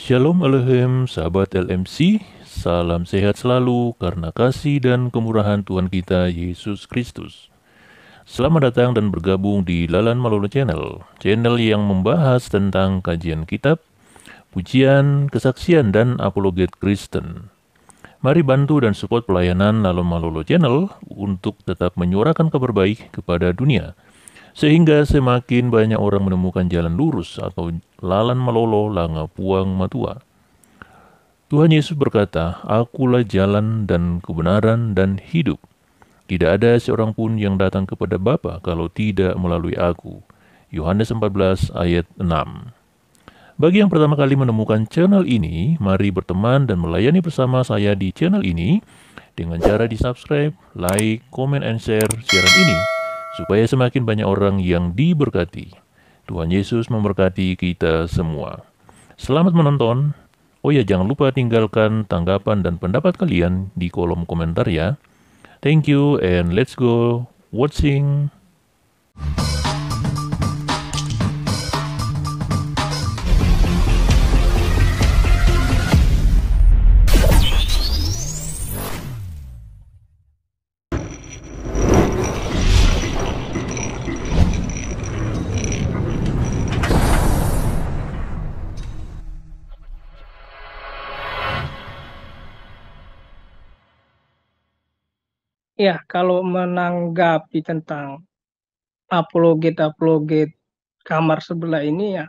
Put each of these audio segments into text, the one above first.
Shalom Alehem, sahabat LMC, salam sehat selalu karena kasih dan kemurahan Tuhan kita Yesus Kristus. Selamat datang dan bergabung di Lalan Malolo Channel, channel yang membahas tentang kajian kitab, pujian, kesaksian, dan apologet Kristen. Mari bantu dan support pelayanan Lalan Malolo Channel untuk tetap menyuarakan kabar baik kepada dunia sehingga semakin banyak orang menemukan jalan lurus atau lalan melolo langa puang matua. Tuhan Yesus berkata, Akulah jalan dan kebenaran dan hidup. Tidak ada seorang pun yang datang kepada Bapa kalau tidak melalui aku. Yohanes 14 ayat 6 Bagi yang pertama kali menemukan channel ini, mari berteman dan melayani bersama saya di channel ini dengan cara di subscribe, like, comment, and share siaran ini supaya semakin banyak orang yang diberkati. Tuhan Yesus memberkati kita semua. Selamat menonton. Oh ya, jangan lupa tinggalkan tanggapan dan pendapat kalian di kolom komentar ya. Thank you and let's go watching. Ya, kalau menanggapi tentang apologet-apologet kamar sebelah ini ya,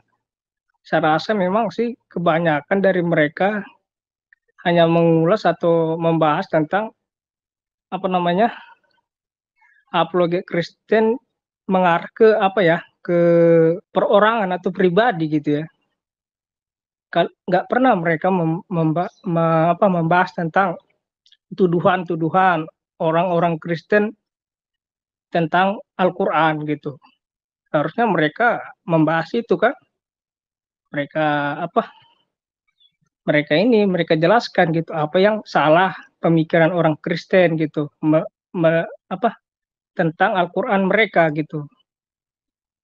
saya rasa memang sih kebanyakan dari mereka hanya mengulas atau membahas tentang apa namanya apologet Kristen mengarah ke apa ya ke perorangan atau pribadi gitu ya Gak pernah mereka memba, apa, membahas tentang tuduhan-tuduhan orang-orang Kristen tentang Al-Quran gitu. Harusnya mereka membahas itu kan. Mereka apa? Mereka ini mereka jelaskan gitu apa yang salah pemikiran orang Kristen gitu. Me, me, apa? Tentang Al-Quran mereka gitu.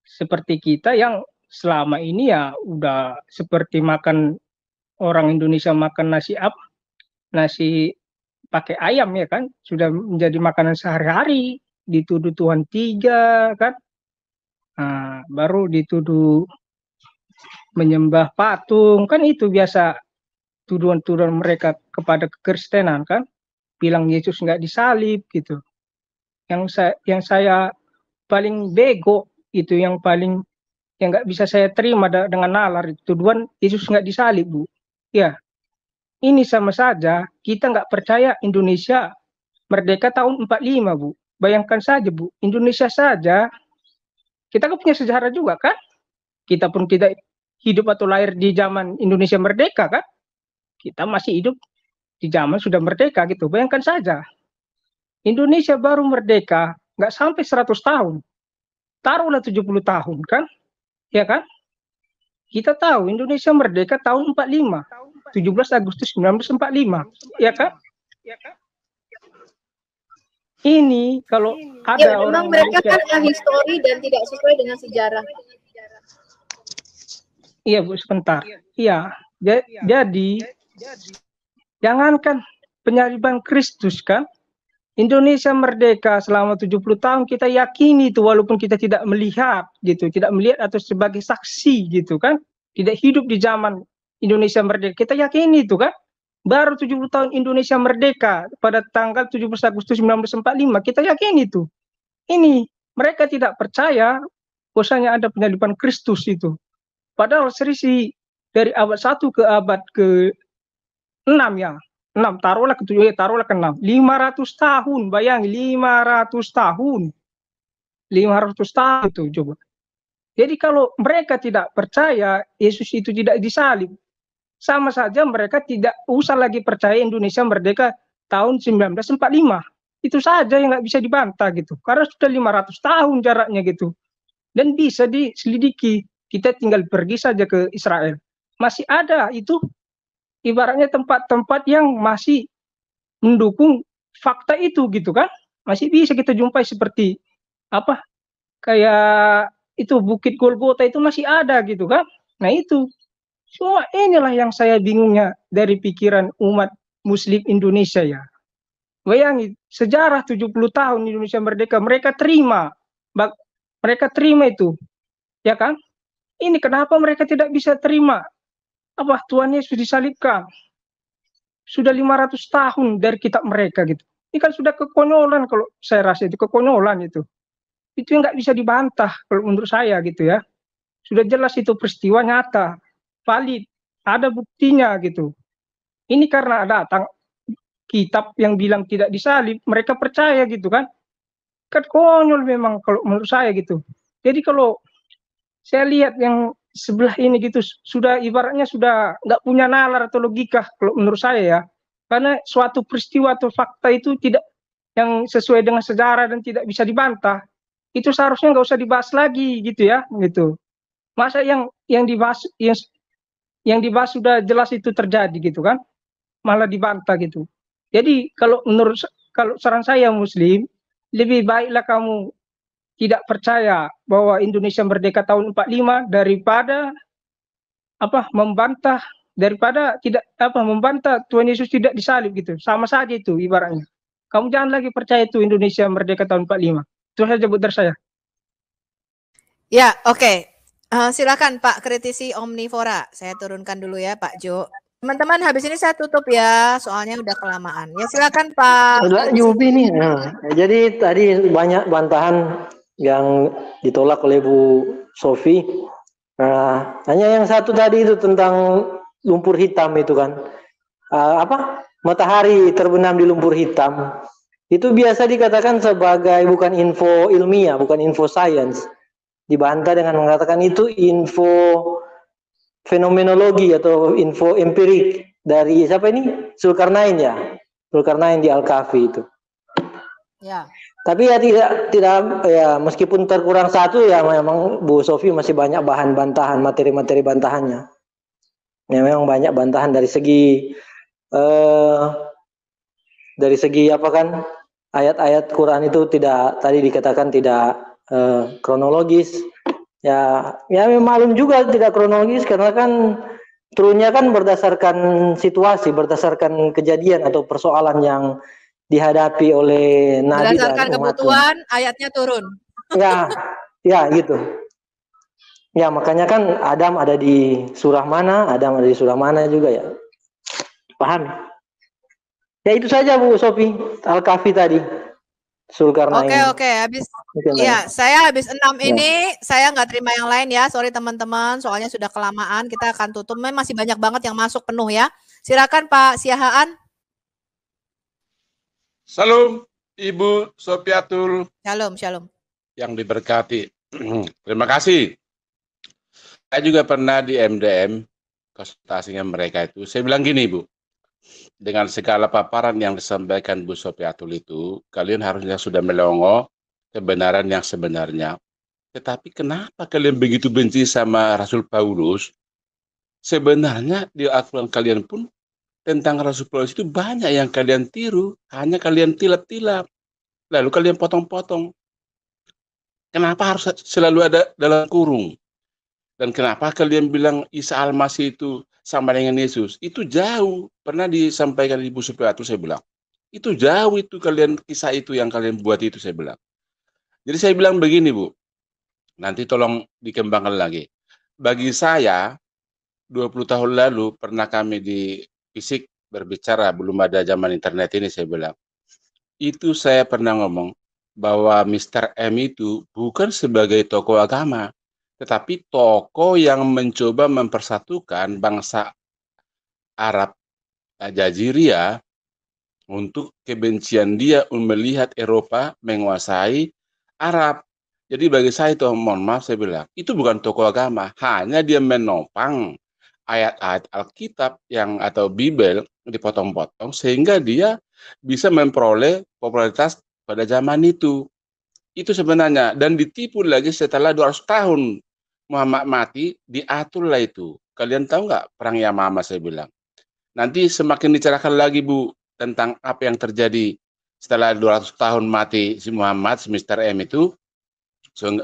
Seperti kita yang selama ini ya udah seperti makan orang Indonesia makan nasi apa? Nasi pakai ayam ya kan sudah menjadi makanan sehari-hari dituduh Tuhan tiga kan nah, baru dituduh menyembah patung kan itu biasa tuduhan-tuduhan mereka kepada kekristenan kan bilang Yesus nggak disalib gitu yang saya yang saya paling bego itu yang paling yang nggak bisa saya terima dengan nalar itu tuduhan Yesus nggak disalib bu ya ini sama saja kita nggak percaya Indonesia merdeka tahun 45, Bu. Bayangkan saja, Bu, Indonesia saja kita kan punya sejarah juga kan? Kita pun tidak hidup atau lahir di zaman Indonesia merdeka kan? Kita masih hidup di zaman sudah merdeka gitu. Bayangkan saja. Indonesia baru merdeka nggak sampai 100 tahun. Taruhlah 70 tahun kan? Ya kan? Kita tahu Indonesia merdeka tahun 45. 17 Agustus 1945 ya Kak ya Kak ini kalau ada ya, orang memang mereka kan kan histori dan tidak sesuai dengan sejarah. Iya Bu sebentar. Iya. Ya. Ya. Jadi, jadi jangankan penyaliban Kristus kan Indonesia merdeka selama 70 tahun kita yakini itu walaupun kita tidak melihat gitu, tidak melihat atau sebagai saksi gitu kan, tidak hidup di zaman Indonesia merdeka. Kita yakini itu kan. Baru 70 tahun Indonesia merdeka pada tanggal 17 Agustus 1945. Kita yakini itu. Ini mereka tidak percaya bahwasanya ada penyaliban Kristus itu. Padahal serisi dari abad 1 ke abad ke 6 ya. 6 taruhlah ke 7 ya, eh, taruhlah ke 6. 500 tahun, bayangin 500 tahun. 500 tahun itu coba. Jadi kalau mereka tidak percaya Yesus itu tidak disalib, sama saja mereka tidak usah lagi percaya Indonesia merdeka tahun 1945. Itu saja yang nggak bisa dibantah gitu. Karena sudah 500 tahun jaraknya gitu. Dan bisa diselidiki. Kita tinggal pergi saja ke Israel. Masih ada itu ibaratnya tempat-tempat yang masih mendukung fakta itu gitu kan. Masih bisa kita jumpai seperti apa kayak itu Bukit Golgota itu masih ada gitu kan. Nah itu Cuma inilah yang saya bingungnya dari pikiran umat muslim Indonesia ya. Bayangin, sejarah 70 tahun Indonesia merdeka, mereka terima. Mereka terima itu. Ya kan? Ini kenapa mereka tidak bisa terima? Apa Tuhan Yesus disalibkan? Sudah 500 tahun dari kitab mereka gitu. Ini kan sudah kekonyolan kalau saya rasa itu kekonyolan itu. Itu yang nggak bisa dibantah kalau menurut saya gitu ya. Sudah jelas itu peristiwa nyata valid, ada buktinya gitu. Ini karena datang kitab yang bilang tidak disalib, mereka percaya gitu kan. Kan konyol memang kalau menurut saya gitu. Jadi kalau saya lihat yang sebelah ini gitu sudah ibaratnya sudah nggak punya nalar atau logika kalau menurut saya ya. Karena suatu peristiwa atau fakta itu tidak yang sesuai dengan sejarah dan tidak bisa dibantah itu seharusnya nggak usah dibahas lagi gitu ya gitu masa yang yang dibahas yang yang dibahas sudah jelas itu terjadi gitu kan malah dibantah gitu jadi kalau menurut kalau saran saya muslim lebih baiklah kamu tidak percaya bahwa Indonesia merdeka tahun 45 daripada apa membantah daripada tidak apa membantah Tuhan Yesus tidak disalib gitu sama saja itu ibaratnya kamu jangan lagi percaya itu Indonesia merdeka tahun 45 itu saja buat saya ya oke okay. Uh, silakan Pak kritisi omnivora. Saya turunkan dulu ya Pak Jo. Teman-teman habis ini saya tutup ya, soalnya udah kelamaan. Ya silakan Pak. Udah Yubi nih. Nah, jadi tadi banyak bantahan yang ditolak oleh Bu Sofi. Nah, hanya yang satu tadi itu tentang lumpur hitam itu kan. Uh, apa? Matahari terbenam di lumpur hitam. Itu biasa dikatakan sebagai bukan info ilmiah, bukan info science dibantah dengan mengatakan itu info fenomenologi atau info empirik dari siapa ini Zulkarnain ya Zulkarnain di Al Kafi itu. Ya. Tapi ya tidak tidak ya meskipun terkurang satu ya memang Bu Sofi masih banyak bahan bantahan materi-materi bantahannya. Ya memang banyak bantahan dari segi eh, dari segi apa kan ayat-ayat Quran itu tidak tadi dikatakan tidak Eh, kronologis. Ya, ya malum juga tidak kronologis karena kan turunnya kan berdasarkan situasi, berdasarkan kejadian atau persoalan yang dihadapi oleh Nabi berdasarkan kebutuhan ayatnya turun. Ya, ya gitu. Ya makanya kan Adam ada di surah mana, Adam ada di surah mana juga ya. Paham? Ya itu saja Bu Sofi, Al-Kahfi tadi. Sulkarnain. Oke okay, oke, habis ya saya habis enam ya. ini saya nggak terima yang lain ya, sorry teman-teman, soalnya sudah kelamaan kita akan tutup. Memang masih banyak banget yang masuk penuh ya. Silakan Pak Siahaan. Salam Ibu Sopiatul. Salam shalom. Yang diberkati. terima kasih. Saya juga pernah di MDM konsultasinya mereka itu. Saya bilang gini Bu, dengan segala paparan yang disampaikan Bu Sopiatul itu, kalian harusnya sudah melongo kebenaran yang sebenarnya. Tetapi kenapa kalian begitu benci sama Rasul Paulus? Sebenarnya di akhlak kalian pun tentang Rasul Paulus itu banyak yang kalian tiru, hanya kalian tilap-tilap. Lalu kalian potong-potong. Kenapa harus selalu ada dalam kurung? Dan kenapa kalian bilang Isa Al-Masih itu sama dengan Yesus itu jauh pernah disampaikan Ibu Supriatur saya bilang itu jauh itu kalian kisah itu yang kalian buat itu saya bilang jadi saya bilang begini Bu nanti tolong dikembangkan lagi bagi saya 20 tahun lalu pernah kami di fisik berbicara belum ada zaman internet ini saya bilang itu saya pernah ngomong bahwa Mr. M itu bukan sebagai tokoh agama tetapi tokoh yang mencoba mempersatukan bangsa Arab jaziria untuk kebencian dia melihat Eropa menguasai Arab. Jadi bagi saya itu, mohon maaf saya bilang, itu bukan tokoh agama, hanya dia menopang ayat-ayat Alkitab yang atau Bible dipotong-potong sehingga dia bisa memperoleh popularitas pada zaman itu. Itu sebenarnya dan ditipu lagi setelah 200 tahun Muhammad mati, diaturlah itu. Kalian tahu nggak perang Yamama saya bilang. Nanti semakin dicerahkan lagi Bu tentang apa yang terjadi setelah 200 tahun mati si Muhammad, si Mr. M itu,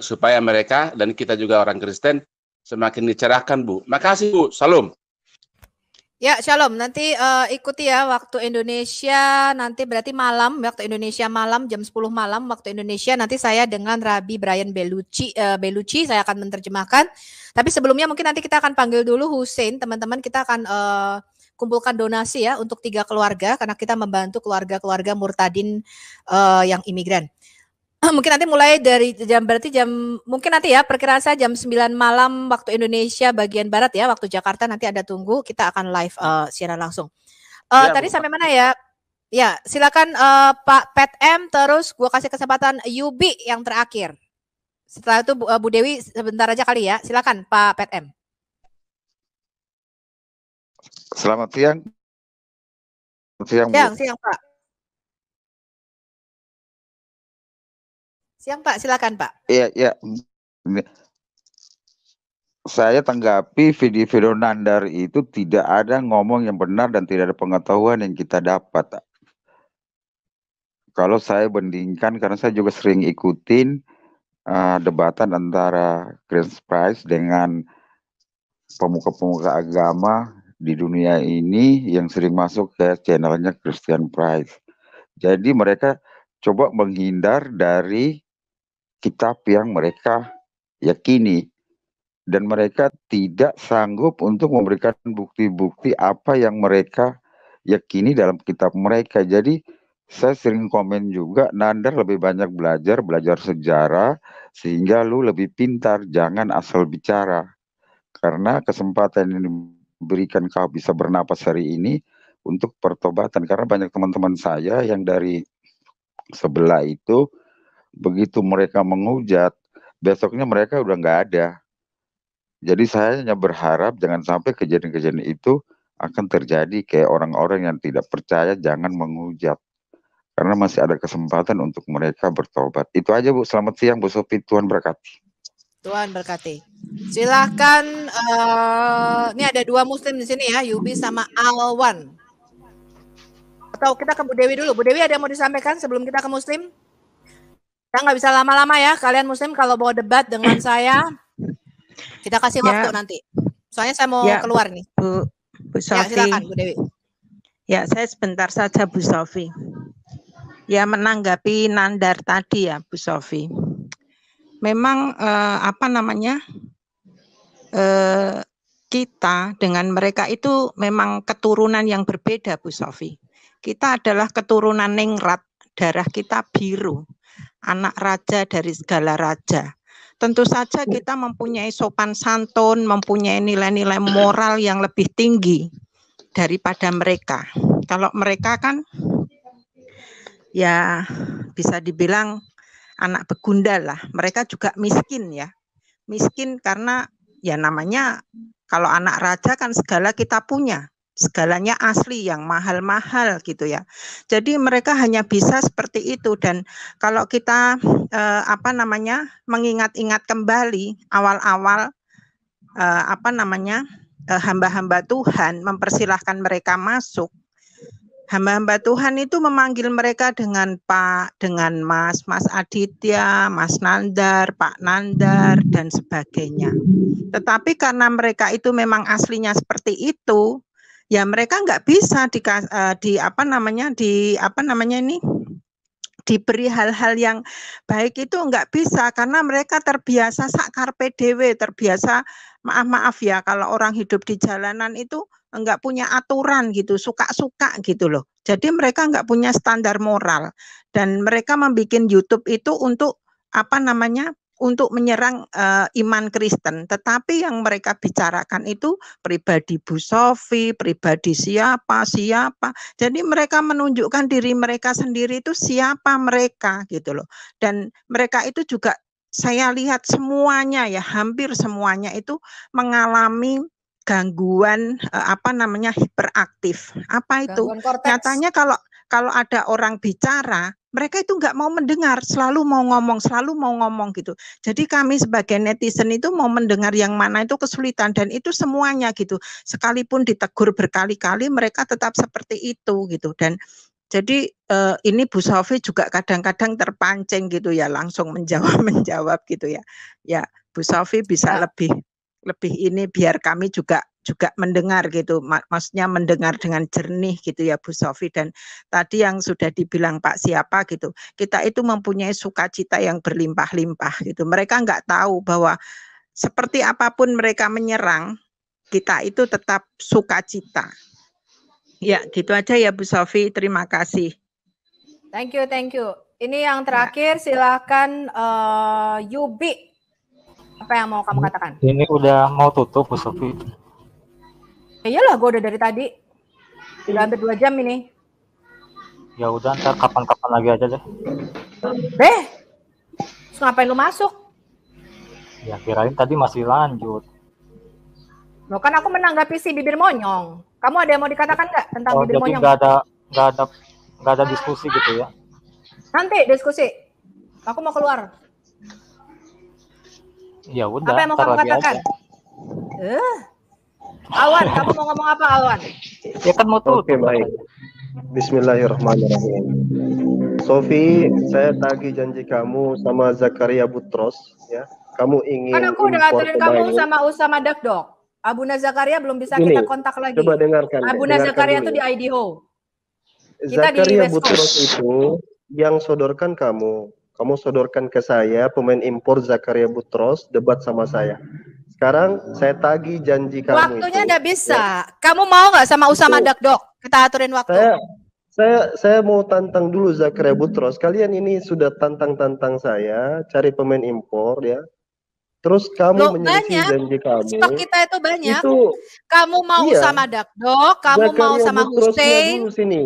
supaya mereka dan kita juga orang Kristen semakin dicerahkan Bu. Makasih Bu, salam. Ya, shalom. Nanti uh, ikuti ya waktu Indonesia nanti berarti malam waktu Indonesia malam jam 10 malam waktu Indonesia nanti saya dengan Rabi Brian Belucci, uh, eh, Belucci saya akan menerjemahkan. Tapi sebelumnya mungkin nanti kita akan panggil dulu Hussein, teman-teman kita akan uh, kumpulkan donasi ya untuk tiga keluarga karena kita membantu keluarga-keluarga murtadin uh, yang imigran. Ah, mungkin nanti mulai dari jam berarti jam mungkin nanti ya perkiraan saya jam 9 malam waktu Indonesia bagian barat ya waktu Jakarta nanti ada tunggu kita akan live uh, siaran langsung. Uh, ya, tadi sampai mana ya? Ya, silakan uh, Pak Pet M terus gua kasih kesempatan Yubi yang terakhir. Setelah itu Bu, uh, Bu Dewi sebentar aja kali ya. Silakan Pak Pet M. Selamat siang. siang. Siang, siang Pak. Siang Pak, silakan Pak. Iya, iya. Saya tanggapi video-video Nandar itu tidak ada ngomong yang benar dan tidak ada pengetahuan yang kita dapat. Kalau saya bandingkan, karena saya juga sering ikutin uh, debatan antara Grand Price dengan pemuka-pemuka agama di dunia ini yang sering masuk ke channelnya Christian Price. Jadi mereka coba menghindar dari kitab yang mereka yakini dan mereka tidak sanggup untuk memberikan bukti-bukti apa yang mereka yakini dalam kitab mereka. Jadi saya sering komen juga, Nandar lebih banyak belajar, belajar sejarah, sehingga lu lebih pintar, jangan asal bicara. Karena kesempatan yang diberikan kau bisa bernapas hari ini untuk pertobatan. Karena banyak teman-teman saya yang dari sebelah itu begitu mereka menghujat, besoknya mereka udah nggak ada. Jadi saya hanya berharap jangan sampai kejadian-kejadian itu akan terjadi kayak orang-orang yang tidak percaya jangan menghujat. Karena masih ada kesempatan untuk mereka bertobat. Itu aja Bu, selamat siang Bu Sofi, Tuhan berkati. Tuhan berkati. Silahkan, uh, eh, ini ada dua muslim di sini ya, Yubi sama Alwan. Atau kita ke Bu Dewi dulu. Bu Dewi ada yang mau disampaikan sebelum kita ke muslim? Kita nggak bisa lama-lama ya. Kalian Muslim kalau mau debat dengan saya, kita kasih ya. waktu ya. nanti. Soalnya saya mau ya, keluar nih. Bu, Bu Ya, silakan Bu Dewi. Ya, saya sebentar saja Bu Sofi. Ya, menanggapi Nandar tadi ya Bu Sofi. Memang eh, apa namanya? Eh, kita dengan mereka itu memang keturunan yang berbeda Bu Sofi. Kita adalah keturunan ningrat, darah kita biru anak raja dari segala raja. Tentu saja ya. kita mempunyai sopan santun, mempunyai nilai-nilai moral yang lebih tinggi daripada mereka. Kalau mereka kan ya bisa dibilang anak begundal lah. Mereka juga miskin ya. Miskin karena ya namanya kalau anak raja kan segala kita punya segalanya asli yang mahal-mahal gitu ya. Jadi mereka hanya bisa seperti itu dan kalau kita eh, apa namanya mengingat-ingat kembali awal-awal eh, apa namanya eh, hamba-hamba Tuhan mempersilahkan mereka masuk. Hamba-hamba Tuhan itu memanggil mereka dengan Pak, dengan Mas, Mas Aditya, Mas Nandar, Pak Nandar, dan sebagainya. Tetapi karena mereka itu memang aslinya seperti itu, ya mereka nggak bisa di, uh, eh, di apa namanya di apa namanya ini diberi hal-hal yang baik itu nggak bisa karena mereka terbiasa sakar PDW terbiasa maaf maaf ya kalau orang hidup di jalanan itu nggak punya aturan gitu, suka-suka gitu loh. Jadi mereka nggak punya standar moral dan mereka membuat YouTube itu untuk apa namanya untuk menyerang uh, iman Kristen, tetapi yang mereka bicarakan itu pribadi Bu Sofi, pribadi siapa, siapa. Jadi mereka menunjukkan diri mereka sendiri itu siapa mereka gitu loh. Dan mereka itu juga saya lihat semuanya ya, hampir semuanya itu mengalami gangguan eh, apa namanya hiperaktif. Apa itu? Nyatanya kalau kalau ada orang bicara mereka itu nggak mau mendengar, selalu mau ngomong, selalu mau ngomong gitu. Jadi kami sebagai netizen itu mau mendengar yang mana itu kesulitan dan itu semuanya gitu. Sekalipun ditegur berkali-kali mereka tetap seperti itu gitu dan jadi eh, ini Bu Sofi juga kadang-kadang terpancing gitu ya langsung menjawab menjawab gitu ya. Ya Bu Sofi bisa ya. lebih lebih ini biar kami juga juga mendengar gitu, mak maksudnya mendengar dengan jernih gitu ya Bu Sofi dan tadi yang sudah dibilang Pak siapa gitu, kita itu mempunyai sukacita yang berlimpah-limpah gitu. Mereka nggak tahu bahwa seperti apapun mereka menyerang, kita itu tetap sukacita. Ya, gitu aja ya Bu Sofi. Terima kasih. Thank you, thank you. Ini yang ya. terakhir, silahkan uh, eh, Yubi. Apa yang mau kamu katakan? Ini udah mau tutup, Bu Sofi. Ya lah, gue udah dari tadi. Udah iya. hampir dua jam ini. Ya udah ntar kapan-kapan lagi aja deh. Deh. ngapain lu masuk? Ya kirain tadi masih lanjut. Lo kan aku menanggapi si bibir monyong. Kamu ada yang mau dikatakan nggak tentang oh, bibir jadi monyong? ada, nggak ada, nggak ada diskusi gitu ya? Nanti diskusi. Aku mau keluar. Ya udah. Apa yang mau kamu katakan? Eh. Uh. Awan, kamu mau ngomong apa Awan? Ya kan mau tuh. Oke, baik. Bismillahirrahmanirrahim. Sofi, saya tagih janji kamu sama Zakaria Butros ya. Kamu ingin Kan aku udah ngaturin kamu sama Usama Dakdok. Abu Zakaria belum bisa Ini, kita kontak lagi. Coba dengarkan. Abu dengarkan Zakaria itu di IDHO. Kita Zakaria di Butros itu yang sodorkan kamu. Kamu sodorkan ke saya pemain impor Zakaria Butros debat sama saya. Sekarang saya tagi janji kamu. Waktunya tidak bisa. Ya. Kamu mau nggak sama Usama dok Kita aturin waktu. Saya, saya, saya mau tantang dulu Zakre Butros. Kalian ini sudah tantang-tantang saya cari pemain impor ya. Terus kamu Loh, janji kamu. Stok kita itu banyak. Itu, kamu mau iya. sama dok kamu Zakaria mau sama Hussein. Sini.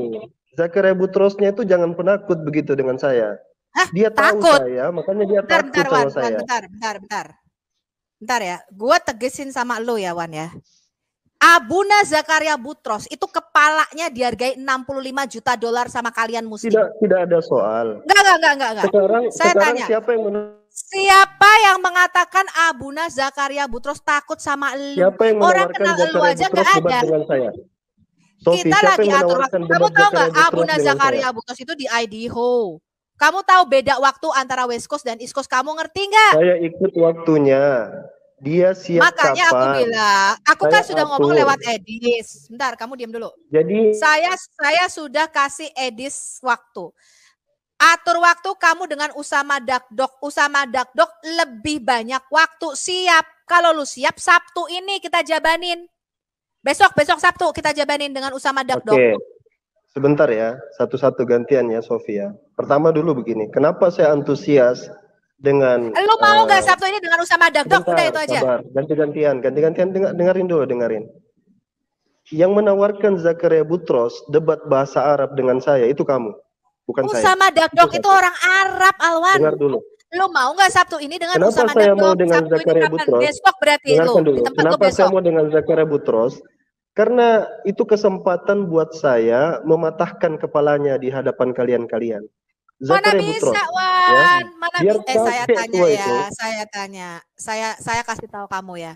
Zakaria Butrosnya itu jangan penakut begitu dengan saya. Hah, dia takut. tahu saya, makanya dia bentar, takut bentar, sama bentar, saya. Bentar, bentar, bentar. Ntar ya, gue tegesin sama lo ya Wan ya. Abuna Zakaria Butros itu kepalanya dihargai 65 juta dolar sama kalian muslim. Tidak tidak ada soal. Enggak enggak enggak enggak. enggak. Sekarang saya sekarang tanya. Siapa yang Siapa yang mengatakan Abuna Zakaria Butros takut sama lu? Siapa yang Orang kenal lu aja enggak ada. Saya? Sophie, kita lagi atur waktu. Kamu tahu nggak Abuna Zakaria Butros itu di IDHO. Kamu tahu beda waktu antara West Coast dan East Coast? Kamu ngerti nggak? Saya ikut waktunya. Dia siap Makanya kapan. aku bilang, aku saya kan sudah aku. ngomong lewat Edis. Bentar, kamu diam dulu. Jadi saya saya sudah kasih Edis waktu. Atur waktu kamu dengan Usama Dakdok. Usama Dakdok lebih banyak waktu siap. Kalau lu siap Sabtu ini kita jabanin. Besok besok Sabtu kita jabanin dengan Usama Dakdok. Okay. Sebentar ya, satu-satu gantian ya Sofia. Pertama dulu begini, kenapa saya antusias dengan Lu mau uh, gak eh, Sabtu ini dengan Usama Dagdok udah itu aja. Ganti-gantian, ganti-gantian dengar, dengerin dulu, dengerin. Yang menawarkan Zakaria Butros debat bahasa Arab dengan saya itu kamu, bukan Usama saya. Usama Dagdok itu, itu orang Arab Alwan. Dengar dulu. Lu mau gak Sabtu ini dengan Kenapa Usama saya Mau dengan Sabtu Zakaria Butros? Besok berarti lu. Dulu. Di tempat Kenapa besok? saya mau dengan Zakaria Butros? Karena itu kesempatan buat saya mematahkan kepalanya di hadapan kalian-kalian. mana Butros, bisa, Wan? Ya. Mana Biar bisa? Eh, saya tanya ya, itu. saya tanya. Saya saya kasih tahu kamu ya.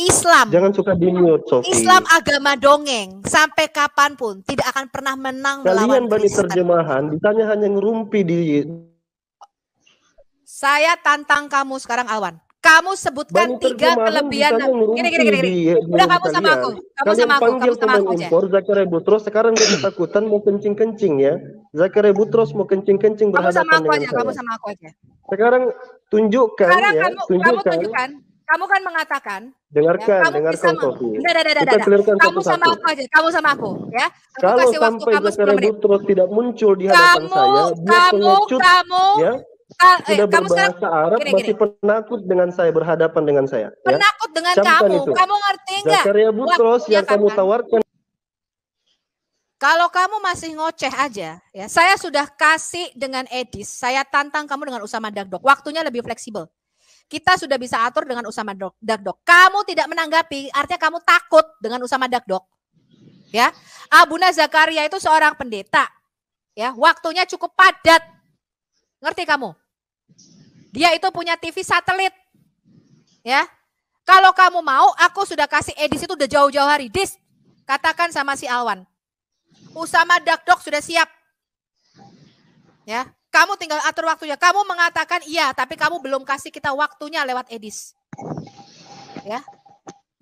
Islam. Jangan suka di mute, Sophie. Islam agama dongeng sampai kapanpun tidak akan pernah menang Kalian melawan Kalian bani terjemahan ditanya hanya ngerumpi di Saya tantang kamu sekarang Alwan kamu sebutkan tiga kelebihan gini gini gini, gini. Eh, udah kamu sama aku kamu Kalian sama aku kamu sama aku impor, aja Zakaria Butros sekarang dia ketakutan mau kencing kencing ya Zakaria Butros mau kencing kencing kamu sama aku aja saya. kamu sama aku aja sekarang tunjukkan sekarang ya, kamu, tunjukkan. kamu tunjukkan kamu kan mengatakan dengarkan ya, dengarkan Sofi. dada, kamu sama aku aja, kamu sama aku ya. Aku kalau kasih waktu sampai kamu Zakaria Butros tidak muncul di hadapan kamu, saya, dia kamu, kamu, ya, Ah, eh, sudah kamu sekarang Arab gini, masih penakut dengan saya berhadapan dengan saya. Ya? Penakut ya? dengan kamu. Itu. Kamu ngerti nggak? Zakaria Butros yang kamu kan? tawarkan. Kalau kamu masih ngoceh aja, ya saya sudah kasih dengan Edis. Saya tantang kamu dengan Usama Dagdok. Waktunya lebih fleksibel. Kita sudah bisa atur dengan Usama Dagdok. Kamu tidak menanggapi, artinya kamu takut dengan Usama Dagdok. Ya, Abu Zakaria itu seorang pendeta. Ya, waktunya cukup padat Ngerti kamu? Dia itu punya TV satelit. Ya. Kalau kamu mau, aku sudah kasih edis itu udah jauh-jauh hari. Dis, katakan sama si Alwan. Usama Dakdok sudah siap. Ya, kamu tinggal atur waktunya. Kamu mengatakan iya, tapi kamu belum kasih kita waktunya lewat edis. Ya.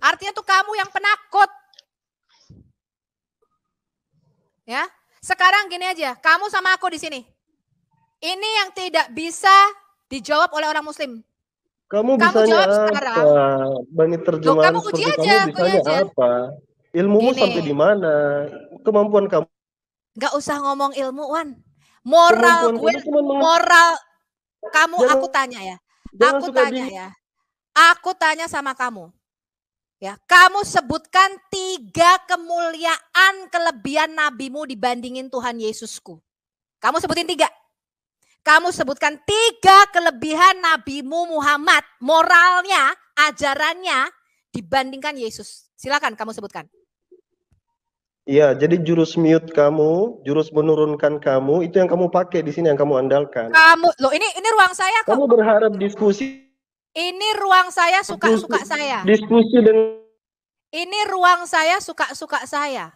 Artinya tuh kamu yang penakut. Ya. Sekarang gini aja, kamu sama aku di sini. Ini yang tidak bisa dijawab oleh orang muslim. Kamu, kamu jawab sekarang. apa? Bani terjemahan Loh, kamu uji aja, kamu bisa uji aja. apa? Ilmumu Gini. sampai di mana? Kemampuan kamu. Gak usah ngomong ilmu, Wan. Moral gue, moral kamu jangan, aku tanya ya. Aku tanya di... ya. Aku tanya sama kamu. Ya, kamu sebutkan tiga kemuliaan kelebihan nabimu dibandingin Tuhan Yesusku. Kamu sebutin tiga. Kamu sebutkan tiga kelebihan nabimu Muhammad, moralnya, ajarannya dibandingkan Yesus. Silakan kamu sebutkan. Iya, jadi jurus mute kamu, jurus menurunkan kamu, itu yang kamu pakai di sini yang kamu andalkan. Kamu, lo ini ini ruang saya. Kamu berharap diskusi. Ini ruang saya suka-suka saya. Diskusi dengan. Ini ruang saya suka-suka saya.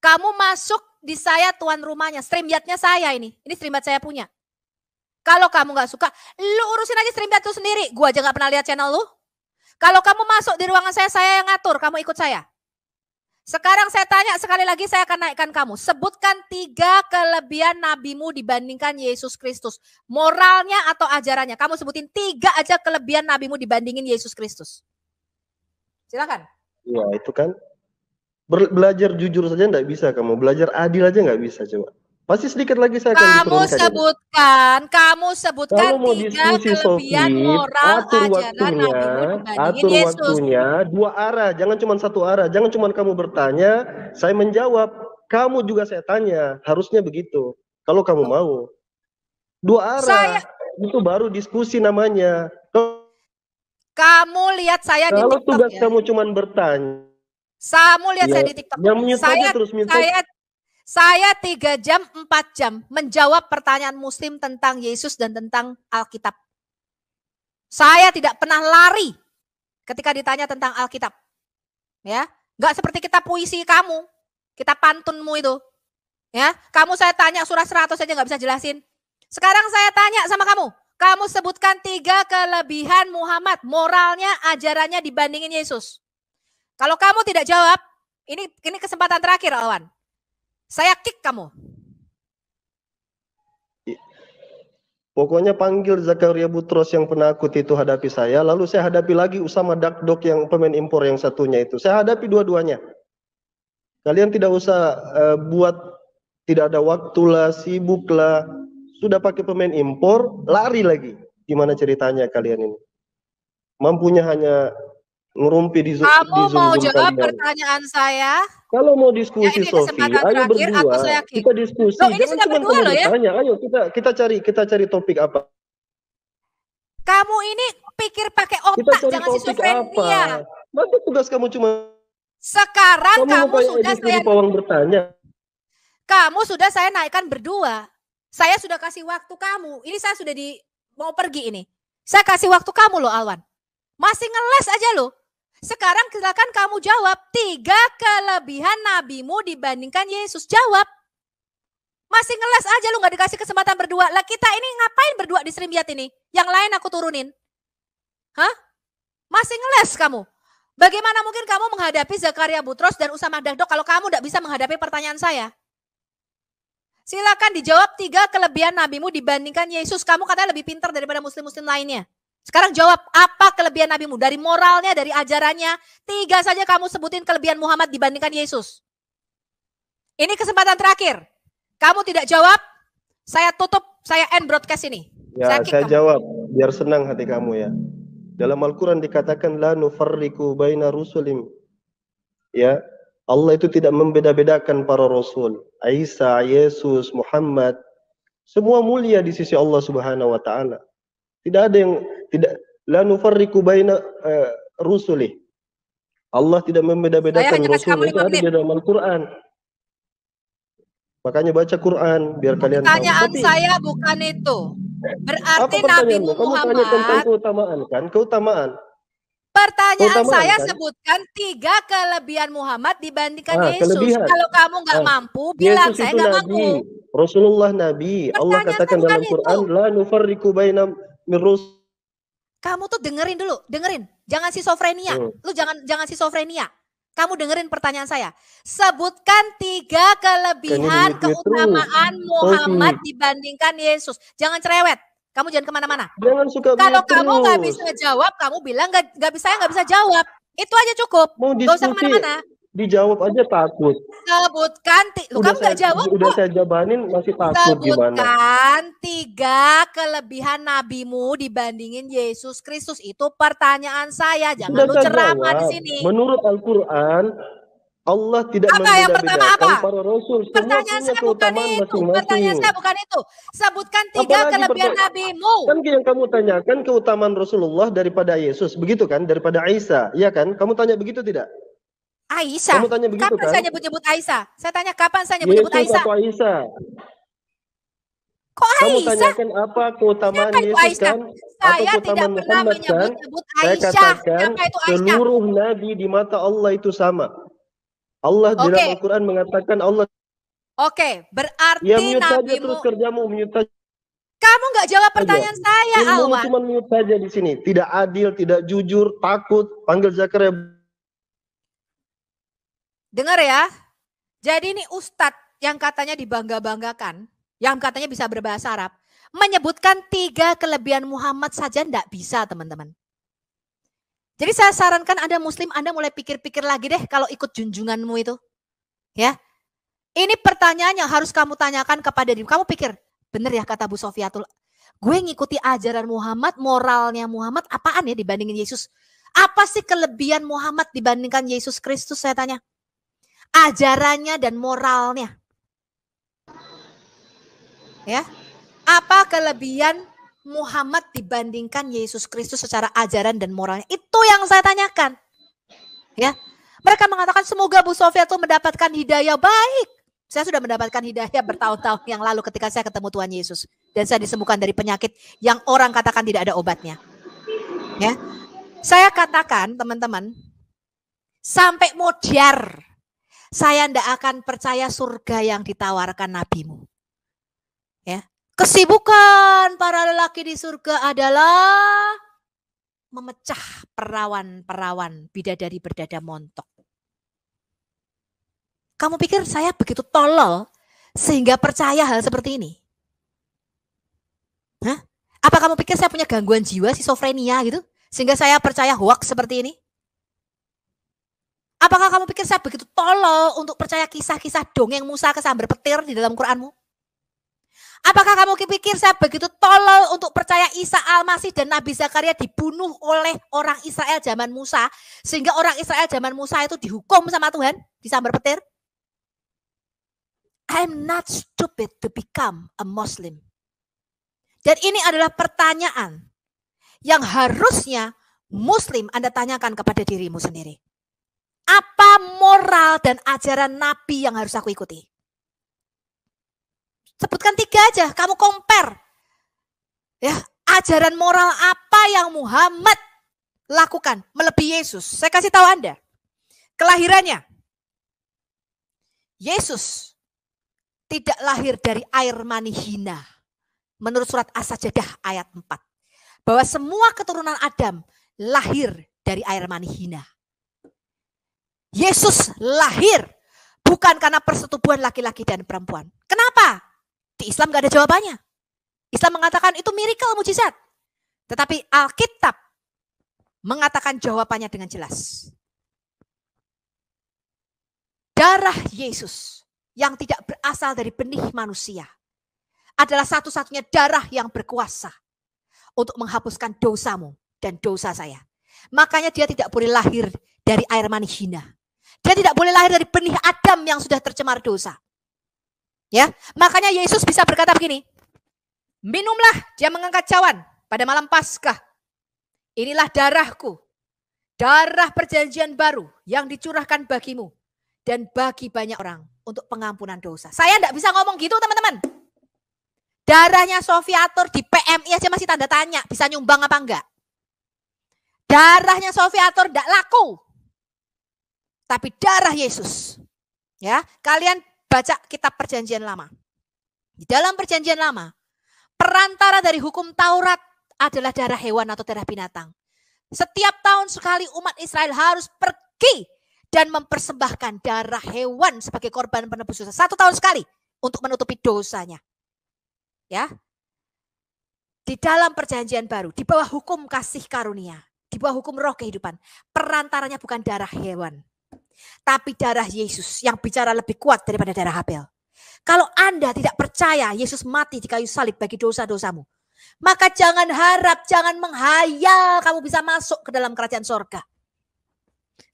Kamu masuk di saya tuan rumahnya, streamyatnya saya ini. Ini stream saya punya. Kalau kamu nggak suka, lu urusin aja stream itu sendiri. Gua aja nggak pernah lihat channel lu. Kalau kamu masuk di ruangan saya, saya yang ngatur. Kamu ikut saya. Sekarang saya tanya sekali lagi saya akan naikkan kamu. Sebutkan tiga kelebihan nabimu dibandingkan Yesus Kristus. Moralnya atau ajarannya. Kamu sebutin tiga aja kelebihan nabimu dibandingin Yesus Kristus. Silakan. Iya itu kan. belajar jujur saja nggak bisa kamu. Belajar adil aja nggak bisa coba. Masih sedikit lagi saya akan Kamu sebutkan, kamu sebutkan kamu tiga kelebihan Sofie, moral atur ajaran waktunya, atur Yesus. waktunya dua arah, jangan cuma satu arah, jangan cuma kamu bertanya, saya menjawab, kamu juga saya tanya, harusnya begitu. Kalau kamu mau, dua arah saya... itu baru diskusi namanya. Kamu lihat saya kalau di TikTok. Kalau tugas ya? kamu cuma bertanya, kamu lihat ya. saya di TikTok. Yang saya, terus minta. Saya saya tiga jam, empat jam menjawab pertanyaan muslim tentang Yesus dan tentang Alkitab. Saya tidak pernah lari ketika ditanya tentang Alkitab. Ya, nggak seperti kita puisi kamu, kita pantunmu itu. Ya, kamu saya tanya surah 100 saja nggak bisa jelasin. Sekarang saya tanya sama kamu, kamu sebutkan tiga kelebihan Muhammad, moralnya, ajarannya dibandingin Yesus. Kalau kamu tidak jawab, ini ini kesempatan terakhir, Awan. Saya kick kamu. Pokoknya panggil Zakaria Butros yang penakut itu hadapi saya, lalu saya hadapi lagi Usama Dakdok yang pemain impor yang satunya itu. Saya hadapi dua-duanya. Kalian tidak usah uh, buat tidak ada waktu lah, sibuk Sudah pakai pemain impor, lari lagi. Gimana ceritanya kalian ini? Mampunya hanya ngerumpi di, Kamu di Zoom. Kamu mau jawab pertanyaan saya? Kalau mau diskusi ya, Sofi, ayo berdua. Kita diskusi. Loh, ini sudah berdua loh ya. Tanya. Ayo kita kita cari kita cari topik apa. Kamu ini pikir pakai otak, kita cari jangan apa? Masa tugas kamu cuma Sekarang kamu, kamu sudah saya pawang bertanya. Kamu sudah saya naikkan berdua. Saya sudah kasih waktu kamu. Ini saya sudah di mau pergi ini. Saya kasih waktu kamu loh Alwan. Masih ngeles aja loh. Sekarang silakan kamu jawab tiga kelebihan nabimu dibandingkan Yesus. Jawab. Masih ngeles aja lu nggak dikasih kesempatan berdua. Lah kita ini ngapain berdua di Srimbiat ini? Yang lain aku turunin. Hah? Masih ngeles kamu. Bagaimana mungkin kamu menghadapi Zakaria Butros dan Usama Dagdok kalau kamu tidak bisa menghadapi pertanyaan saya? Silakan dijawab tiga kelebihan nabimu dibandingkan Yesus. Kamu katanya lebih pintar daripada muslim-muslim lainnya. Sekarang jawab, apa kelebihan nabi nabimu? Dari moralnya, dari ajarannya, tiga saja kamu sebutin kelebihan Muhammad dibandingkan Yesus. Ini kesempatan terakhir. Kamu tidak jawab, saya tutup, saya end broadcast ini. Ya, saya, saya jawab, biar senang hati kamu ya. Dalam Al-Quran dikatakan, La nufarriku baina rusulim. Ya, Allah itu tidak membeda-bedakan para rasul. Isa, Yesus, Muhammad. Semua mulia di sisi Allah subhanahu wa ta'ala. Tidak ada yang tidak la nufarriqu baina eh, rusuli. Allah tidak membeda-bedakan rasul itu ada di dalam Al-Qur'an. Makanya baca Quran biar kalian Pertanyaan tahu. saya bukan itu. Berarti Nabi Muhammad Kamu tanya tentang keutamaan kan? Keutamaan. Pertanyaan keutamaan, saya kan? sebutkan tiga kelebihan Muhammad dibandingkan ah, Yesus. Kelebihan. Kalau kamu nggak ah, mampu, bilang Yesus saya nggak mampu. Rasulullah Nabi. Pertanyaan Allah katakan dalam Quran, itu. la nufarriqu bainam min rusul kamu tuh dengerin dulu, dengerin. Jangan si sofrenia, Lu jangan jangan si sisofrenia. Kamu dengerin pertanyaan saya. Sebutkan tiga kelebihan keutamaan Muhammad dibandingkan Yesus. Jangan cerewet. Kamu jangan kemana-mana. Jangan suka Kalau kamu nggak bisa jawab, kamu bilang nggak bisa, nggak bisa jawab. Itu aja cukup. Mau gak usah kemana-mana. Dijawab aja takut. Sebutkan, lu kan jawab Udah saya jabanin masih takut Sebutkan gimana? Sebutkan tiga kelebihan nabimu dibandingin Yesus Kristus. Itu pertanyaan saya. Jangan udah lu ceramah di sini. Menurut Al-Quran, Allah tidak apa yang pertama apa? Para rasul, pertanyaan saya bukan itu. Masing -masing. Pertanyaan saya bukan itu. Sebutkan tiga Apalagi kelebihan nabimu. Kan yang kamu tanyakan keutamaan Rasulullah daripada Yesus, begitu kan? Daripada Isa, iya kan? Kamu tanya begitu tidak? Aisyah. Kamu tanya begitu, kapan kan? saya nyebut-nyebut Aisyah? Saya tanya kapan saya iya, nyebut-nyebut Aisyah? Atau Aisyah? Kok Aisyah? Kamu tanyakan apa keutamaan Siapa Yesus kan? Saya atau tidak pernah kan? menyebut-nyebut kan? Saya katakan itu Aisyah? seluruh nabi di mata Allah itu sama. Allah okay. dalam Al-Quran mengatakan Allah Oke, okay. berarti ya, mute terus kerjamu mute saja. Kamu nggak jawab pertanyaan aja. saya, Alwan. Cuma mute saja di sini. Tidak adil, tidak jujur, takut. Panggil Zakaria Dengar ya. Jadi ini Ustadz yang katanya dibangga-banggakan, yang katanya bisa berbahasa Arab, menyebutkan tiga kelebihan Muhammad saja tidak bisa teman-teman. Jadi saya sarankan Anda muslim, Anda mulai pikir-pikir lagi deh kalau ikut junjunganmu itu. Ya. Ini pertanyaan yang harus kamu tanyakan kepada diri. Kamu pikir, benar ya kata Bu Sofiatul. Gue ngikuti ajaran Muhammad, moralnya Muhammad apaan ya dibandingin Yesus? Apa sih kelebihan Muhammad dibandingkan Yesus Kristus saya tanya? ajarannya dan moralnya. Ya. Apa kelebihan Muhammad dibandingkan Yesus Kristus secara ajaran dan moralnya? Itu yang saya tanyakan. Ya. Mereka mengatakan semoga Bu Sofia tuh mendapatkan hidayah baik. Saya sudah mendapatkan hidayah bertahun-tahun yang lalu ketika saya ketemu Tuhan Yesus dan saya disembuhkan dari penyakit yang orang katakan tidak ada obatnya. Ya. Saya katakan teman-teman sampai modiar saya tidak akan percaya surga yang ditawarkan nabimu. Ya. Kesibukan para lelaki di surga adalah memecah perawan-perawan bidadari berdada montok. Kamu pikir saya begitu tolol sehingga percaya hal seperti ini? Hah? Apa kamu pikir saya punya gangguan jiwa, sisofrenia gitu? Sehingga saya percaya hoax seperti ini? Apakah kamu pikir saya begitu tolol untuk percaya kisah-kisah dongeng Musa kesambar petir di dalam Quranmu? Apakah kamu pikir saya begitu tolol untuk percaya Isa Al-Masih dan Nabi Zakaria dibunuh oleh orang Israel zaman Musa sehingga orang Israel zaman Musa itu dihukum sama Tuhan di sambar petir? I'm not stupid to become a Muslim. Dan ini adalah pertanyaan yang harusnya Muslim Anda tanyakan kepada dirimu sendiri. Apa moral dan ajaran nabi yang harus aku ikuti? Sebutkan tiga aja, kamu compare. Ya, ajaran moral apa yang Muhammad lakukan melebihi Yesus? Saya kasih tahu Anda. Kelahirannya. Yesus tidak lahir dari air mani hina. Menurut surat As-Sajadah ayat 4. Bahwa semua keturunan Adam lahir dari air mani hina. Yesus lahir bukan karena persetubuhan laki-laki dan perempuan. Kenapa? Di Islam gak ada jawabannya. Islam mengatakan itu miracle mujizat. Tetapi Alkitab mengatakan jawabannya dengan jelas. Darah Yesus yang tidak berasal dari benih manusia adalah satu-satunya darah yang berkuasa untuk menghapuskan dosamu dan dosa saya. Makanya dia tidak boleh lahir dari air mani hina. Dia tidak boleh lahir dari benih Adam yang sudah tercemar dosa. Ya, makanya Yesus bisa berkata begini, minumlah dia mengangkat cawan pada malam Paskah. Inilah darahku, darah perjanjian baru yang dicurahkan bagimu dan bagi banyak orang untuk pengampunan dosa. Saya tidak bisa ngomong gitu teman-teman. Darahnya Sofiatur di PMI aja masih tanda tanya, bisa nyumbang apa enggak. Darahnya Sofiatur tidak laku, tapi darah Yesus. Ya, kalian baca kitab Perjanjian Lama. Di dalam Perjanjian Lama, perantara dari hukum Taurat adalah darah hewan atau darah binatang. Setiap tahun sekali umat Israel harus pergi dan mempersembahkan darah hewan sebagai korban penebus dosa. Satu tahun sekali untuk menutupi dosanya. Ya. Di dalam perjanjian baru, di bawah hukum kasih karunia, di bawah hukum roh kehidupan, perantaranya bukan darah hewan, tapi darah Yesus yang bicara lebih kuat daripada darah Habel. Kalau Anda tidak percaya Yesus mati di kayu salib bagi dosa-dosamu, maka jangan harap, jangan menghayal kamu bisa masuk ke dalam kerajaan sorga.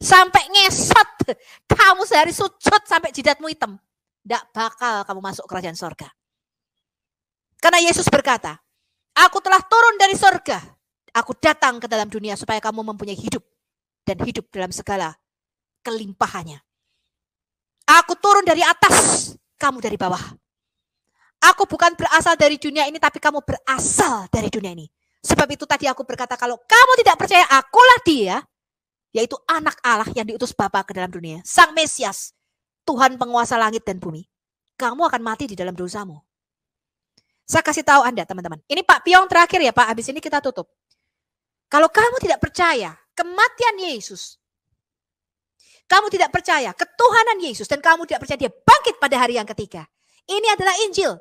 Sampai ngesot, kamu sehari sujud sampai jidatmu hitam. Tidak bakal kamu masuk kerajaan sorga. Karena Yesus berkata, Aku telah turun dari sorga. Aku datang ke dalam dunia supaya kamu mempunyai hidup. Dan hidup dalam segala kelimpahannya. Aku turun dari atas, kamu dari bawah. Aku bukan berasal dari dunia ini, tapi kamu berasal dari dunia ini. Sebab itu tadi aku berkata, kalau kamu tidak percaya, akulah dia, yaitu anak Allah yang diutus Bapa ke dalam dunia. Sang Mesias, Tuhan penguasa langit dan bumi. Kamu akan mati di dalam dosamu. Saya kasih tahu Anda teman-teman. Ini Pak Piong terakhir ya Pak, habis ini kita tutup. Kalau kamu tidak percaya kematian Yesus kamu tidak percaya ketuhanan Yesus dan kamu tidak percaya dia bangkit pada hari yang ketiga. Ini adalah Injil.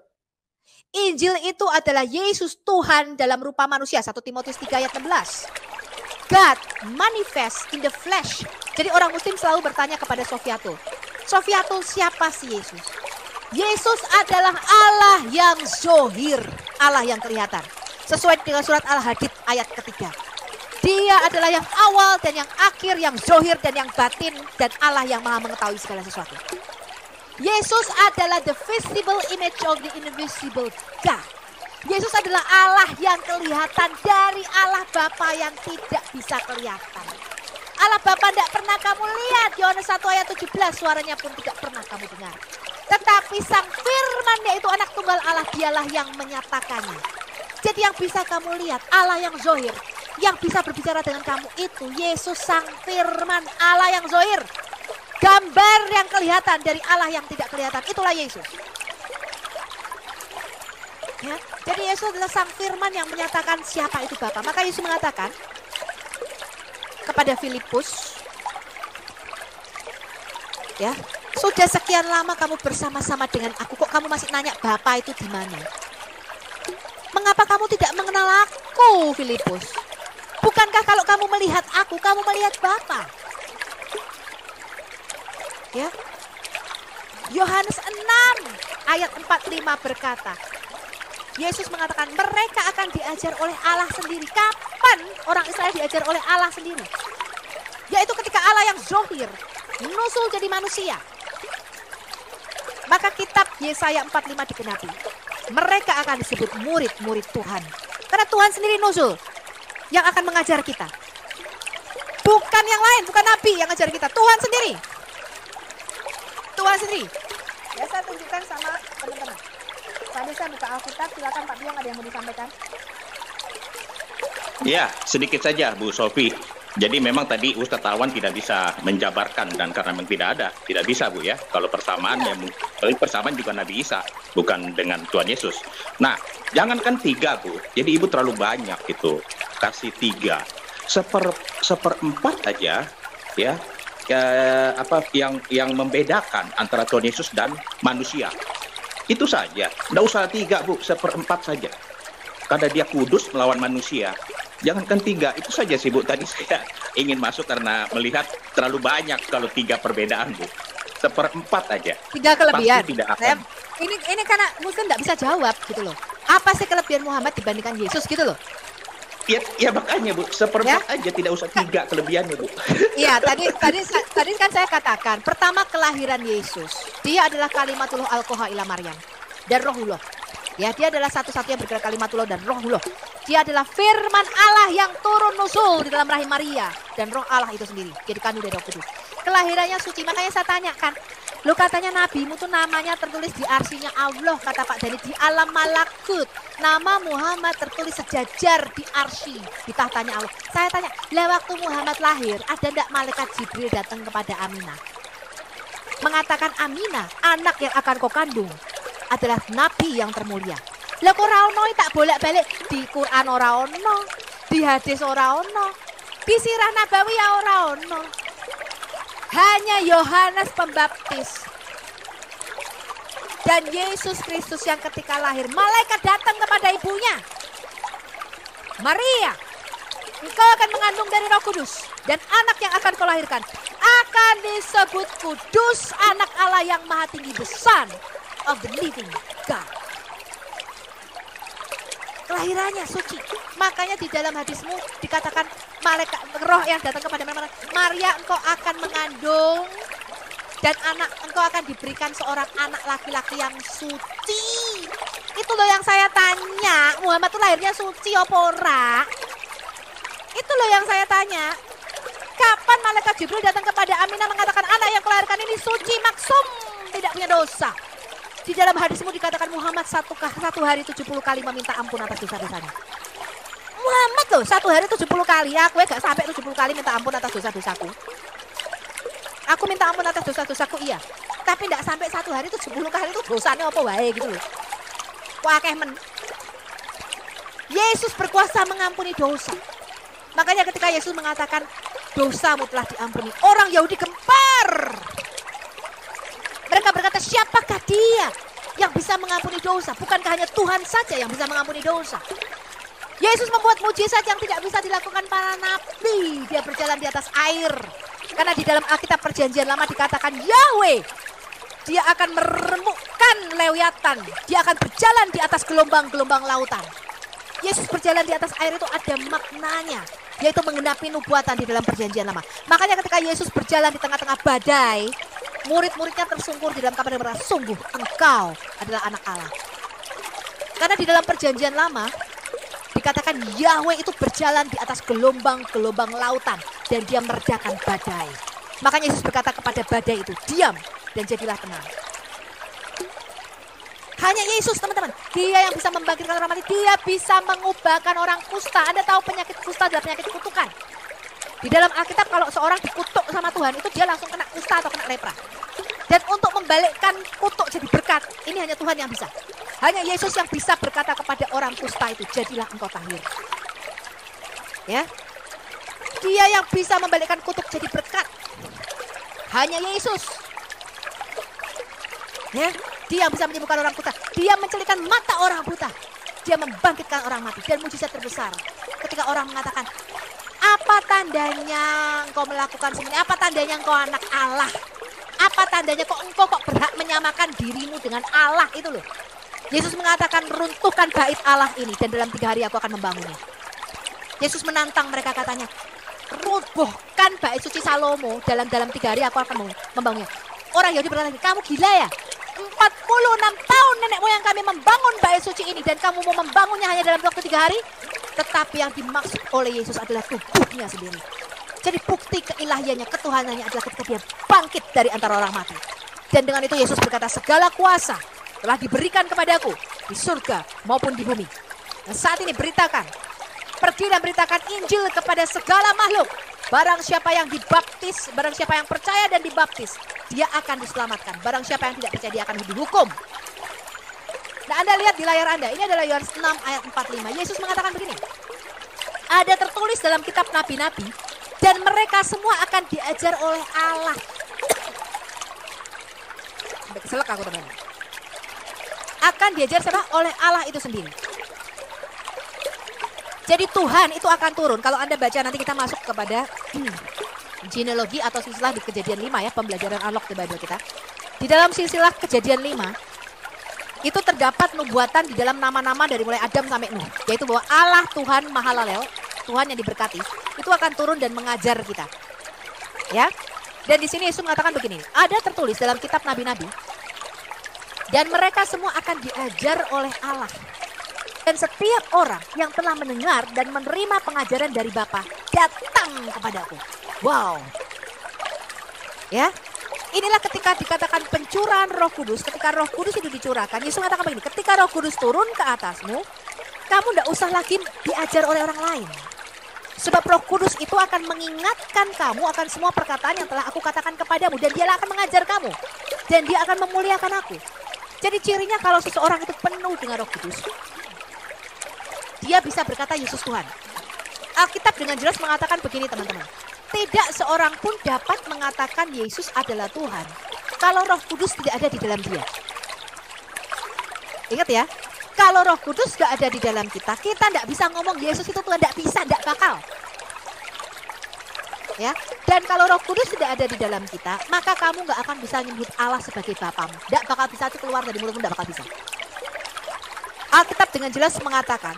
Injil itu adalah Yesus Tuhan dalam rupa manusia. 1 Timotius 3 ayat 16. God manifest in the flesh. Jadi orang muslim selalu bertanya kepada Sofiatu. Sofiatu siapa sih Yesus? Yesus adalah Allah yang zohir. Allah yang kelihatan. Sesuai dengan surat Al-Hadid ayat ketiga. Dia adalah yang awal dan yang akhir, yang zohir dan yang batin, dan Allah yang maha mengetahui segala sesuatu. Yesus adalah the visible image of the invisible God. Yesus adalah Allah yang kelihatan dari Allah Bapa yang tidak bisa kelihatan. Allah Bapa tidak pernah kamu lihat. Yohanes 1 ayat 17 suaranya pun tidak pernah kamu dengar. Tetapi sang firman yaitu anak tunggal Allah dialah yang menyatakannya. Jadi yang bisa kamu lihat Allah yang zohir yang bisa berbicara dengan kamu itu Yesus Sang Firman Allah yang zohir. Gambar yang kelihatan dari Allah yang tidak kelihatan. Itulah Yesus. Ya, jadi Yesus adalah sang firman yang menyatakan siapa itu Bapa. Maka Yesus mengatakan kepada Filipus, ya, sudah sekian lama kamu bersama-sama dengan aku, kok kamu masih nanya Bapa itu di mana? Mengapa kamu tidak mengenal aku, Filipus? Bukankah kalau kamu melihat aku, kamu melihat Bapa? Ya. Yohanes 6 ayat 45 berkata, Yesus mengatakan mereka akan diajar oleh Allah sendiri. Kapan orang Israel diajar oleh Allah sendiri? Yaitu ketika Allah yang zohir, nusul jadi manusia. Maka kitab Yesaya 45 dikenapi. Mereka akan disebut murid-murid Tuhan. Karena Tuhan sendiri nusul, yang akan mengajar kita. Bukan yang lain, bukan nabi yang ngajar kita, Tuhan sendiri. Tuhan sendiri. Ya saya tunjukkan sama teman-teman. Tadi saya buka Alkitab, silakan Pak Biang ada yang mau disampaikan. Ya, sedikit saja Bu Sofi. Jadi memang tadi Ustadz Tawan tidak bisa menjabarkan dan karena memang tidak ada, tidak bisa Bu ya. Kalau persamaan ya, tapi persamaan juga Nabi Isa, bukan dengan Tuhan Yesus. Nah, jangankan tiga Bu, jadi Ibu terlalu banyak gitu kasih tiga seper seperempat aja ya ke, ya, apa yang yang membedakan antara Tuhan Yesus dan manusia itu saja tidak usah tiga bu seperempat saja karena dia kudus melawan manusia jangankan tiga itu saja sih bu tadi saya ingin masuk karena melihat terlalu banyak kalau tiga perbedaan bu seperempat aja tiga kelebihan Pasti tidak akan. ini ini karena mungkin tidak bisa jawab gitu loh apa sih kelebihan Muhammad dibandingkan Yesus gitu loh Ya, ya makanya bu, seperempat ya? aja tidak usah tiga kelebihannya bu. Iya tadi tadi tadi kan saya katakan pertama kelahiran Yesus dia adalah kalimatullah alkoha ila Maryam dan rohullah. Ya dia adalah satu-satunya bergerak kalimatullah dan rohullah. Dia adalah firman Allah yang turun nusul di dalam rahim Maria dan roh Allah itu sendiri. Jadi kami dari Kudus. Kelahirannya suci makanya saya tanyakan Lu katanya nabimu tuh namanya tertulis di arsinya Allah kata Pak Dani di alam malakut. Nama Muhammad tertulis sejajar di arsi di tahtanya Allah. Saya tanya, lewat waktu Muhammad lahir ada ndak malaikat Jibril datang kepada Aminah? Mengatakan Aminah, anak yang akan kau kandung adalah nabi yang termulia. Lah kok ora e tak boleh balik di Quran ora ono, di hadis ora ono, di sirah nabawi ya ora hanya Yohanes Pembaptis dan Yesus Kristus yang ketika lahir malaikat datang kepada ibunya. Maria, engkau akan mengandung dari Roh Kudus dan anak yang akan kau lahirkan akan disebut kudus anak Allah yang maha tinggi the son of the living God kelahirannya suci. Makanya di dalam hadismu dikatakan malaikat roh yang datang kepada Maria, Maria engkau akan mengandung dan anak engkau akan diberikan seorang anak laki-laki yang suci. Itu loh yang saya tanya, Muhammad tuh lahirnya suci apa Itu loh yang saya tanya. Kapan malaikat Jibril datang kepada Aminah mengatakan anak yang kelahirkan ini suci maksum, tidak punya dosa? Di dalam hadismu dikatakan Muhammad satu, satu hari puluh kali meminta ampun atas dosa-dosanya. Muhammad loh satu hari tujuh puluh kali Aku gue ya gak sampai puluh kali minta ampun atas dosa-dosaku. Aku minta ampun atas dosa-dosaku iya, tapi gak sampai satu hari tujuh puluh kali itu dosanya apa wae gitu loh. Wah keh men. Yesus berkuasa mengampuni dosa. Makanya ketika Yesus mengatakan dosamu telah diampuni, orang Yahudi gempar. Mereka berkata, siapakah dia yang bisa mengampuni dosa? Bukankah hanya Tuhan saja yang bisa mengampuni dosa? Yesus membuat mujizat yang tidak bisa dilakukan para nabi. Dia berjalan di atas air. Karena di dalam Alkitab Perjanjian Lama dikatakan Yahweh dia akan meremukkan lewiatan. Dia akan berjalan di atas gelombang-gelombang lautan. Yesus berjalan di atas air itu ada maknanya, yaitu mengenapi nubuatan di dalam perjanjian lama. Makanya ketika Yesus berjalan di tengah-tengah badai, Murid-muridnya tersungkur di dalam kamar yang merasa sungguh engkau adalah anak Allah. Karena di dalam perjanjian lama, dikatakan Yahweh itu berjalan di atas gelombang-gelombang lautan dan dia meredakan badai. Makanya Yesus berkata kepada badai itu, diam dan jadilah tenang. Hanya Yesus teman-teman, dia yang bisa membangkitkan orang mati, dia bisa mengubahkan orang kusta. Anda tahu penyakit kusta adalah penyakit kutukan. Di dalam Alkitab kalau seorang dikutuk sama Tuhan itu dia langsung kena kusta atau kena lepra. Dan untuk membalikkan kutuk jadi berkat, ini hanya Tuhan yang bisa. Hanya Yesus yang bisa berkata kepada orang kusta itu, jadilah engkau tahir. Ya, dia yang bisa membalikkan kutuk jadi berkat. Hanya Yesus. Ya, dia yang bisa menyembuhkan orang kusta. Dia mencelikan mata orang buta. Dia membangkitkan orang mati. Dan mujizat terbesar ketika orang mengatakan, apa tandanya engkau melakukan semuanya? Apa tandanya engkau anak Allah? Apa tandanya kok engkau kok berhak menyamakan dirimu dengan Allah itu loh? Yesus mengatakan runtuhkan bait Allah ini dan dalam tiga hari aku akan membangunnya. Yesus menantang mereka katanya, robohkan bait suci Salomo dalam dalam tiga hari aku akan membangunnya. Orang Yahudi berkata, kamu gila ya? 46 tahun nenek moyang kami membangun bait suci ini dan kamu mau membangunnya hanya dalam waktu tiga hari? Tetapi yang dimaksud oleh Yesus adalah tubuhnya sendiri. Jadi bukti keilahiannya, ketuhanannya adalah ketika dia bangkit dari antara orang mati. Dan dengan itu Yesus berkata, segala kuasa telah diberikan kepadaku di surga maupun di bumi. Dan saat ini beritakan, pergi dan beritakan Injil kepada segala makhluk. Barang siapa yang dibaptis, barang siapa yang percaya dan dibaptis, dia akan diselamatkan. Barang siapa yang tidak percaya, dia akan dihukum. Nah, Anda lihat di layar Anda, ini adalah Yohanes 6 ayat 45. Yesus mengatakan begini, ada tertulis dalam kitab nabi-nabi dan mereka semua akan diajar oleh Allah. Sampai aku teman. Akan diajar sama oleh Allah itu sendiri. Jadi Tuhan itu akan turun. Kalau Anda baca nanti kita masuk kepada hmm, genealogi atau silsilah di kejadian 5 ya, pembelajaran analog di Bible kita. Di dalam silsilah kejadian 5, itu terdapat nubuatan di dalam nama-nama dari mulai Adam sampai Nuh, yaitu bahwa Allah Tuhan Mahalalel, Tuhan yang diberkati, itu akan turun dan mengajar kita. Ya. Dan di sini Yesus mengatakan begini, ada tertulis dalam kitab nabi-nabi dan mereka semua akan diajar oleh Allah. Dan setiap orang yang telah mendengar dan menerima pengajaran dari Bapa datang kepadaku. Wow. Ya, Inilah ketika dikatakan pencurahan roh kudus, ketika roh kudus itu dicurahkan, Yesus mengatakan begini, ketika roh kudus turun ke atasmu, kamu tidak usah lagi diajar oleh orang lain. Sebab roh kudus itu akan mengingatkan kamu akan semua perkataan yang telah aku katakan kepadamu. Dan dia akan mengajar kamu. Dan dia akan memuliakan aku. Jadi cirinya kalau seseorang itu penuh dengan roh kudus. Dia bisa berkata Yesus Tuhan. Alkitab dengan jelas mengatakan begini teman-teman. Tidak seorang pun dapat mengatakan Yesus adalah Tuhan kalau Roh Kudus tidak ada di dalam dia. Ingat ya, kalau Roh Kudus tidak ada di dalam kita, kita tidak bisa ngomong Yesus itu Tuhan, nggak bisa, tidak bakal. Ya, dan kalau Roh Kudus tidak ada di dalam kita, maka kamu nggak akan bisa menyebut Allah sebagai Bapamu. Tidak bakal bisa itu keluar dari mulutmu, tidak bakal bisa. Alkitab dengan jelas mengatakan,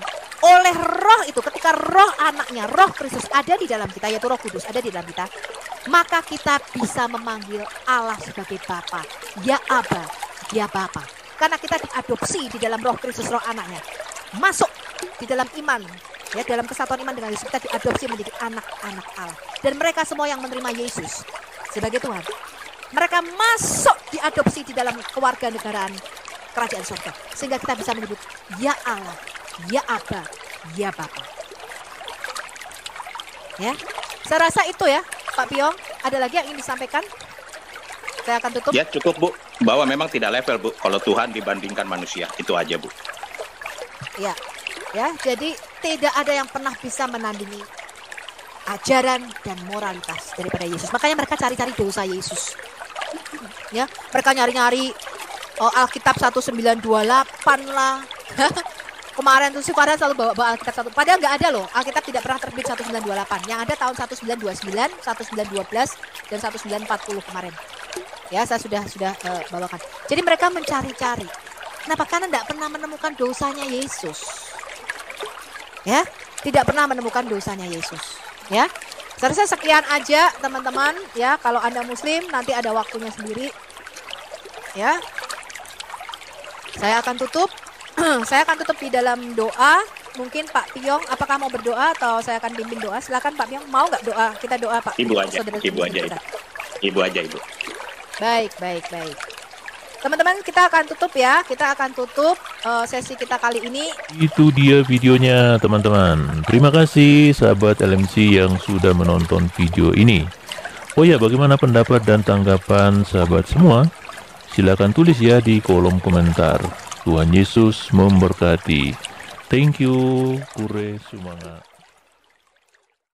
oleh roh itu ketika roh anaknya roh Kristus ada di dalam kita yaitu roh kudus ada di dalam kita maka kita bisa memanggil Allah sebagai Bapa ya Aba ya Bapa karena kita diadopsi di dalam roh Kristus roh anaknya masuk di dalam iman ya dalam kesatuan iman dengan Yesus kita diadopsi menjadi anak-anak Allah dan mereka semua yang menerima Yesus sebagai Tuhan mereka masuk diadopsi di dalam keluarga negaraan kerajaan surga sehingga kita bisa menyebut ya Allah Ya apa? Ya Bapak. Ya, saya rasa itu ya Pak Piong. Ada lagi yang ingin disampaikan? Saya akan tutup. Ya cukup Bu. Bahwa memang tidak level Bu. Kalau Tuhan dibandingkan manusia itu aja Bu. Ya, ya. Jadi tidak ada yang pernah bisa menandingi ajaran dan moralitas daripada Yesus. Makanya mereka cari-cari dosa Yesus. Ya, mereka nyari-nyari oh, Alkitab 1928 lah. kemarin tuh si Farhan selalu bawa, bawa Alkitab satu. Padahal nggak ada loh. Alkitab tidak pernah terbit 1928. Yang ada tahun 1929, 1912 dan 1940 kemarin. Ya, saya sudah sudah uh, bawakan. Jadi mereka mencari-cari. Kenapa? Karena tidak pernah menemukan dosanya Yesus. Ya, tidak pernah menemukan dosanya Yesus. Ya, Saya sekian aja teman-teman. Ya, kalau anda Muslim nanti ada waktunya sendiri. Ya, saya akan tutup. Hmm, saya akan tutup di dalam doa. Mungkin Pak Piong, apakah mau berdoa atau saya akan bimbing doa? Silakan Pak Piong, mau nggak doa? Kita doa Pak. Ibu aja, saudara ibu aja, ibu. ibu aja, ibu. Baik, baik, baik. Teman-teman kita akan tutup ya, kita akan tutup uh, sesi kita kali ini. Itu dia videonya teman-teman. Terima kasih sahabat LMC yang sudah menonton video ini. Oh ya, bagaimana pendapat dan tanggapan sahabat semua? Silakan tulis ya di kolom komentar. Tuhan Yesus memberkati. Thank you, Kure Sumanga.